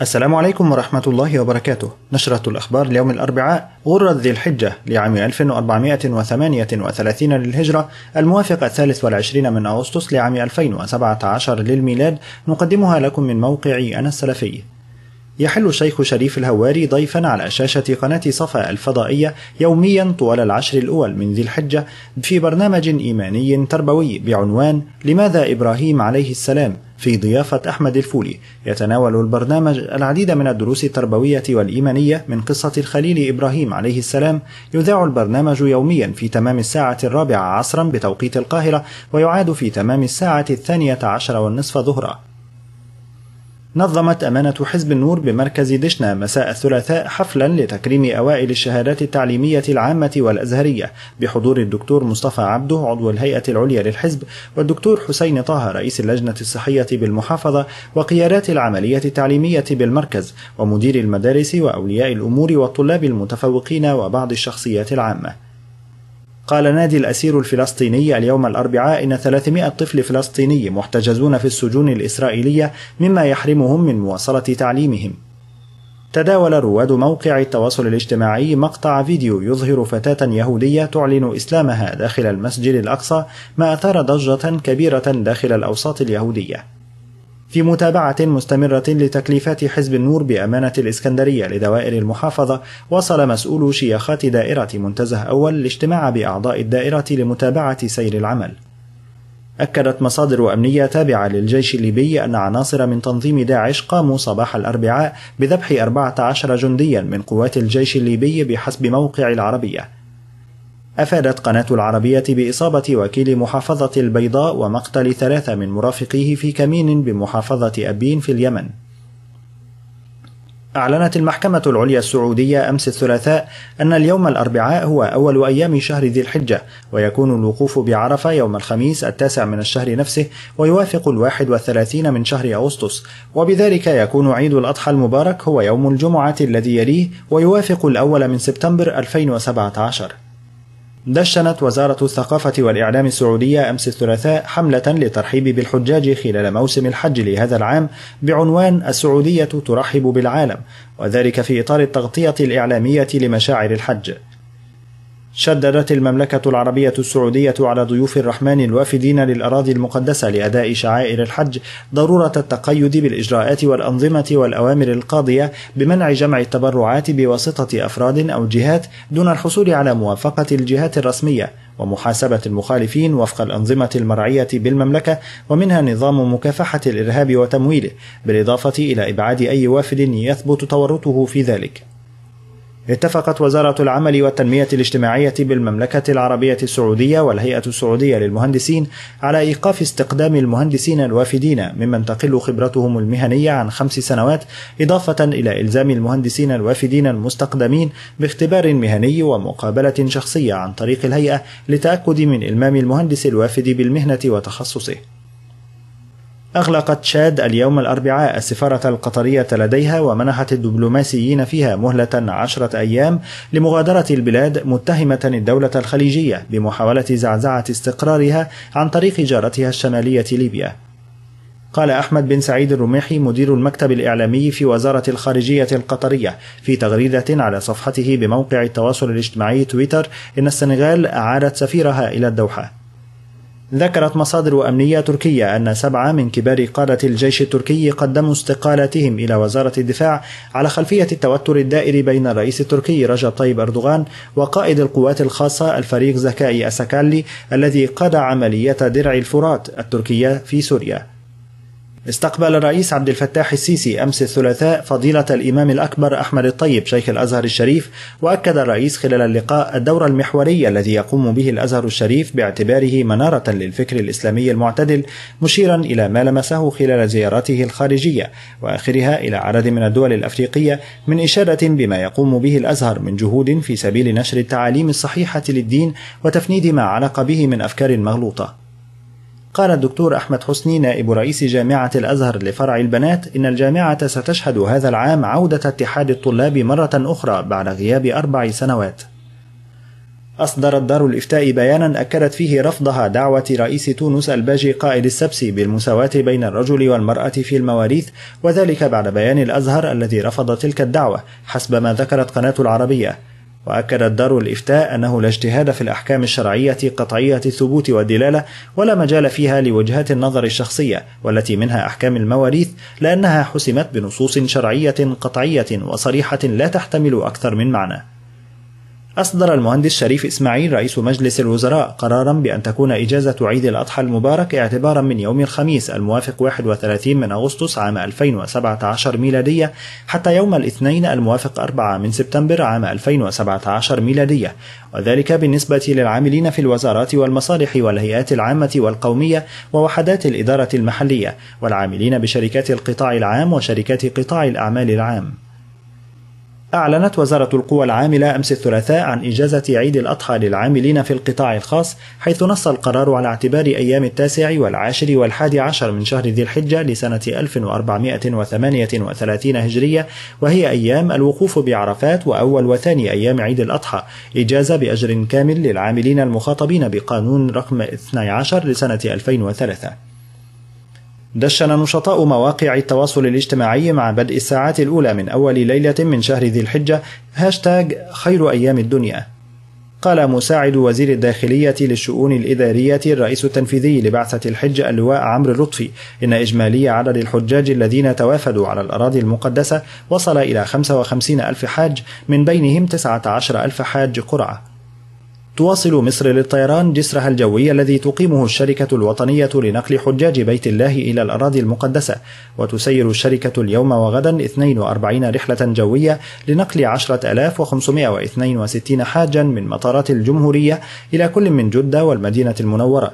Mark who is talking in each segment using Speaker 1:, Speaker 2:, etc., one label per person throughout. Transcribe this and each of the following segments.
Speaker 1: السلام عليكم ورحمة الله وبركاته نشرة الأخبار ليوم الأربعاء غرة ذي الحجة لعام 1438 للهجرة الموافق الثالث والعشرين من أغسطس لعام 2017 للميلاد نقدمها لكم من موقع أنا السلفي يحل الشيخ شريف الهواري ضيفا على شاشة قناة صفا الفضائية يوميا طوال العشر الأول من ذي الحجة في برنامج إيماني تربوي بعنوان لماذا إبراهيم عليه السلام في ضيافة أحمد الفولي يتناول البرنامج العديد من الدروس التربوية والإيمانية من قصة الخليل إبراهيم عليه السلام يذاع البرنامج يوميا في تمام الساعة الرابعة عصرا بتوقيت القاهرة ويعاد في تمام الساعة الثانية عشر والنصف ظهرا نظمت أمانة حزب النور بمركز دشنا مساء الثلاثاء حفلا لتكريم أوائل الشهادات التعليمية العامة والأزهرية بحضور الدكتور مصطفى عبده عضو الهيئة العليا للحزب والدكتور حسين طه رئيس اللجنة الصحية بالمحافظة وقيادات العملية التعليمية بالمركز ومدير المدارس وأولياء الأمور والطلاب المتفوقين وبعض الشخصيات العامة قال نادي الأسير الفلسطيني اليوم الأربعاء إن 300 طفل فلسطيني محتجزون في السجون الإسرائيلية مما يحرمهم من مواصلة تعليمهم تداول رواد موقع التواصل الاجتماعي مقطع فيديو يظهر فتاة يهودية تعلن إسلامها داخل المسجد الأقصى ما أثار ضجة كبيرة داخل الأوساط اليهودية في متابعة مستمرة لتكليفات حزب النور بأمانة الإسكندرية لدوائر المحافظة وصل مسؤول شياخات دائرة منتزه أول الاجتماع بأعضاء الدائرة لمتابعة سير العمل أكدت مصادر أمنية تابعة للجيش الليبي أن عناصر من تنظيم داعش قاموا صباح الأربعاء بذبح 14 جنديا من قوات الجيش الليبي بحسب موقع العربية أفادت قناة العربية بإصابة وكيل محافظة البيضاء ومقتل ثلاثة من مرافقيه في كمين بمحافظة أبين في اليمن. أعلنت المحكمة العليا السعودية أمس الثلاثاء أن اليوم الأربعاء هو أول أيام شهر ذي الحجة ويكون الوقوف بعرفة يوم الخميس التاسع من الشهر نفسه ويوافق الواحد والثلاثين من شهر أغسطس وبذلك يكون عيد الأضحى المبارك هو يوم الجمعة الذي يليه ويوافق الأول من سبتمبر 2017 دشنت وزارة الثقافة والإعلام السعودية أمس الثلاثاء حملة للترحيب بالحجاج خلال موسم الحج لهذا العام بعنوان السعودية ترحب بالعالم وذلك في إطار التغطية الإعلامية لمشاعر الحج شددت المملكة العربية السعودية على ضيوف الرحمن الوافدين للأراضي المقدسة لأداء شعائر الحج ضرورة التقيد بالإجراءات والأنظمة والأوامر القاضية بمنع جمع التبرعات بواسطة أفراد أو جهات دون الحصول على موافقة الجهات الرسمية ومحاسبة المخالفين وفق الأنظمة المرعية بالمملكة ومنها نظام مكافحة الإرهاب وتمويله بالإضافة إلى إبعاد أي وافد يثبت تورطه في ذلك اتفقت وزارة العمل والتنمية الاجتماعية بالمملكة العربية السعودية والهيئة السعودية للمهندسين على إيقاف استقدام المهندسين الوافدين ممن تقل خبرتهم المهنية عن خمس سنوات إضافة إلى إلزام المهندسين الوافدين المستقدمين باختبار مهني ومقابلة شخصية عن طريق الهيئة لتأكد من إلمام المهندس الوافد بالمهنة وتخصصه أغلقت شاد اليوم الأربعاء السفارة القطرية لديها ومنحت الدبلوماسيين فيها مهلة عشرة أيام لمغادرة البلاد متهمة الدولة الخليجية بمحاولة زعزعة استقرارها عن طريق جارتها الشمالية ليبيا. قال أحمد بن سعيد الرميحي مدير المكتب الإعلامي في وزارة الخارجية القطرية في تغريدة على صفحته بموقع التواصل الاجتماعي تويتر إن السنغال أعادت سفيرها إلى الدوحة. ذكرت مصادر أمنية تركية أن سبعة من كبار قادة الجيش التركي قدموا استقالتهم إلى وزارة الدفاع على خلفية التوتر الدائر بين الرئيس التركي رجب طيب أردوغان وقائد القوات الخاصة الفريق زكائي أساكالي الذي قاد عملية درع الفرات التركية في سوريا استقبل الرئيس عبد الفتاح السيسي أمس الثلاثاء فضيلة الإمام الأكبر أحمد الطيب شيخ الأزهر الشريف وأكد الرئيس خلال اللقاء الدور المحوري الذي يقوم به الأزهر الشريف باعتباره منارة للفكر الإسلامي المعتدل مشيرا إلى ما لمسه خلال زياراته الخارجية وآخرها إلى عدد من الدول الأفريقية من إشارة بما يقوم به الأزهر من جهود في سبيل نشر التعاليم الصحيحة للدين وتفنيد ما علق به من أفكار مغلوطة قال الدكتور أحمد حسني نائب رئيس جامعة الأزهر لفرع البنات إن الجامعة ستشهد هذا العام عودة اتحاد الطلاب مرة أخرى بعد غياب أربع سنوات أصدرت دار الإفتاء بيانا أكدت فيه رفضها دعوة رئيس تونس الباجي قائد السبسي بالمساواة بين الرجل والمرأة في المواريث وذلك بعد بيان الأزهر الذي رفض تلك الدعوة حسب ما ذكرت قناة العربية وأكد الدار الإفتاء أنه لا اجتهاد في الأحكام الشرعية قطعية الثبوت والدلالة ولا مجال فيها لوجهات النظر الشخصية والتي منها أحكام المواريث لأنها حسمت بنصوص شرعية قطعية وصريحة لا تحتمل أكثر من معنى أصدر المهندس شريف إسماعيل رئيس مجلس الوزراء قرارا بأن تكون إجازة عيد الأضحى المبارك اعتبارا من يوم الخميس الموافق 31 من أغسطس عام 2017 ميلادية حتى يوم الاثنين الموافق 4 من سبتمبر عام 2017 ميلادية وذلك بالنسبة للعاملين في الوزارات والمصالح والهيئات العامة والقومية ووحدات الإدارة المحلية والعاملين بشركات القطاع العام وشركات قطاع الأعمال العام أعلنت وزارة القوى العاملة أمس الثلاثاء عن إجازة عيد الأضحى للعاملين في القطاع الخاص حيث نص القرار على اعتبار أيام التاسع والعاشر والحادي عشر من شهر ذي الحجة لسنة 1438 هجرية وهي أيام الوقوف بعرفات وأول وثاني أيام عيد الأضحى إجازة بأجر كامل للعاملين المخاطبين بقانون رقم 12 لسنة 2003 دشن نشطاء مواقع التواصل الاجتماعي مع بدء الساعات الأولى من أول ليلة من شهر ذي الحجة هاشتاج خير أيام الدنيا قال مساعد وزير الداخلية للشؤون الإدارية الرئيس التنفيذي لبعثة الحج اللواء عمرو لطفي إن إجمالي عدد الحجاج الذين توافدوا على الأراضي المقدسة وصل إلى 55 ألف حاج من بينهم 19 ألف حاج قرعة تواصل مصر للطيران جسرها الجوي الذي تقيمه الشركة الوطنية لنقل حجاج بيت الله إلى الأراضي المقدسة وتسير الشركة اليوم وغدا 42 رحلة جوية لنقل 10562 حاجا من مطارات الجمهورية إلى كل من جدة والمدينة المنورة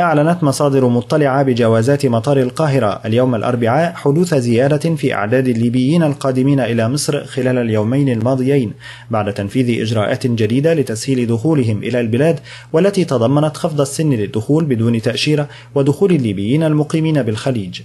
Speaker 1: أعلنت مصادر مطلعة بجوازات مطار القاهرة اليوم الأربعاء حدوث زيادة في أعداد الليبيين القادمين إلى مصر خلال اليومين الماضيين بعد تنفيذ إجراءات جديدة لتسهيل دخولهم إلى البلاد والتي تضمنت خفض السن للدخول بدون تأشيرة ودخول الليبيين المقيمين بالخليج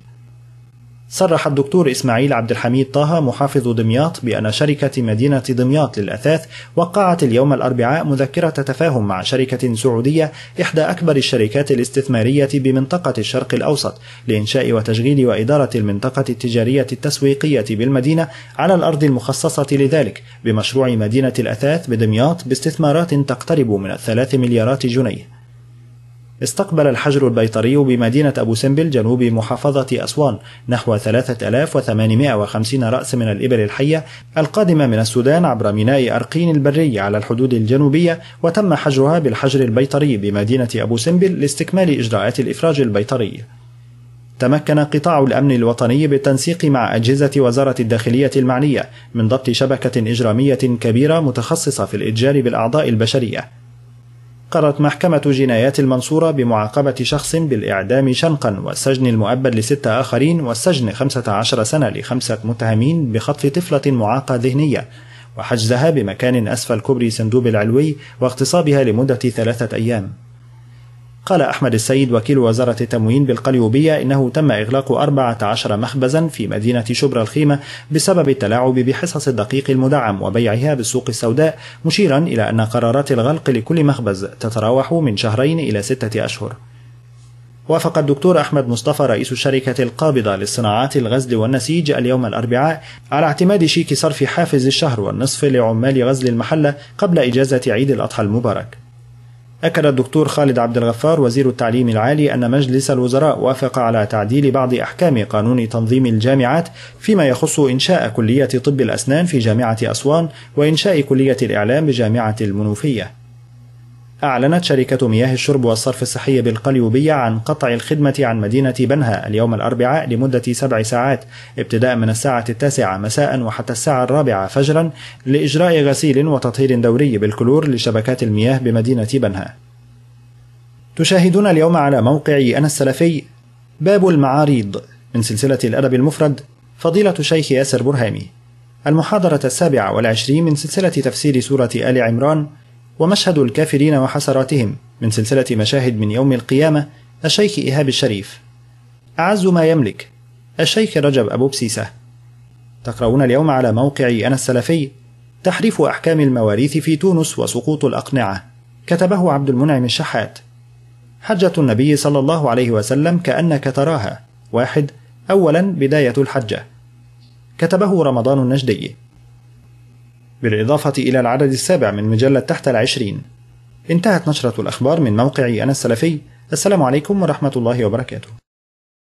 Speaker 1: صرح الدكتور إسماعيل عبد الحميد طه محافظ دمياط بأن شركة مدينة دمياط للأثاث وقعت اليوم الأربعاء مذكرة تفاهم مع شركة سعودية إحدى أكبر الشركات الاستثمارية بمنطقة الشرق الأوسط لإنشاء وتشغيل وإدارة المنطقة التجارية التسويقية بالمدينة على الأرض المخصصة لذلك بمشروع مدينة الأثاث بدمياط باستثمارات تقترب من الثلاث مليارات جنيه استقبل الحجر البيطري بمدينة أبو سمبل جنوب محافظة أسوان نحو 3850 رأس من الإبل الحية القادمة من السودان عبر ميناء أرقين البري على الحدود الجنوبية وتم حجرها بالحجر البيطري بمدينة أبو سمبل لاستكمال إجراءات الإفراج البيطري تمكن قطاع الأمن الوطني بالتنسيق مع أجهزة وزارة الداخلية المعنية من ضبط شبكة إجرامية كبيرة متخصصة في الإتجار بالأعضاء البشرية قررت محكمة جنايات المنصورة بمعاقبة شخص بالإعدام شنقا والسجن المؤبد لستة آخرين والسجن 15 سنة لخمسة متهمين بخطف طفلة معاقة ذهنية وحجزها بمكان أسفل كوبري سندوب العلوي واغتصابها لمدة ثلاثة أيام قال أحمد السيد وكيل وزارة التموين بالقليوبية إنه تم إغلاق 14 مخبزا في مدينة شبرا الخيمة بسبب التلاعب بحصص الدقيق المدعم وبيعها بالسوق السوداء مشيرا إلى أن قرارات الغلق لكل مخبز تتراوح من شهرين إلى ستة أشهر وافق الدكتور أحمد مصطفى رئيس الشركة القابضة للصناعات الغزل والنسيج اليوم الأربعاء على اعتماد شيك صرف حافز الشهر والنصف لعمال غزل المحلة قبل إجازة عيد الأضحى المبارك أكد الدكتور خالد عبد الغفار وزير التعليم العالي أن مجلس الوزراء وافق على تعديل بعض أحكام قانون تنظيم الجامعات فيما يخص إنشاء كلية طب الأسنان في جامعة أسوان وإنشاء كلية الإعلام بجامعة المنوفية أعلنت شركة مياه الشرب والصرف الصحي بالقليوبية عن قطع الخدمة عن مدينة بنها اليوم الأربعاء لمدة سبع ساعات ابتداء من الساعة التاسعة مساء وحتى الساعة الرابعة فجرا لإجراء غسيل وتطهير دوري بالكلور لشبكات المياه بمدينة بنها. تشاهدون اليوم على موقعي أنا السلفي باب المعاريض من سلسلة الأدب المفرد فضيلة شيخ ياسر برهامي المحاضرة السابعة والعشرين من سلسلة تفسير سورة آل عمران ومشهد الكافرين وحسراتهم من سلسلة مشاهد من يوم القيامة الشيخ إيهاب الشريف أعز ما يملك الشيخ رجب أبو بسيسة تقرؤون اليوم على موقعي أنا السلفي تحريف أحكام المواريث في تونس وسقوط الأقنعة كتبه عبد المنعم الشحات حجة النبي صلى الله عليه وسلم كأنك تراها واحد أولا بداية الحجة كتبه رمضان النجدي بالإضافة إلى العدد السابع من مجلة تحت العشرين انتهت نشرة الأخبار من موقعي أنا السلفي السلام عليكم ورحمة الله وبركاته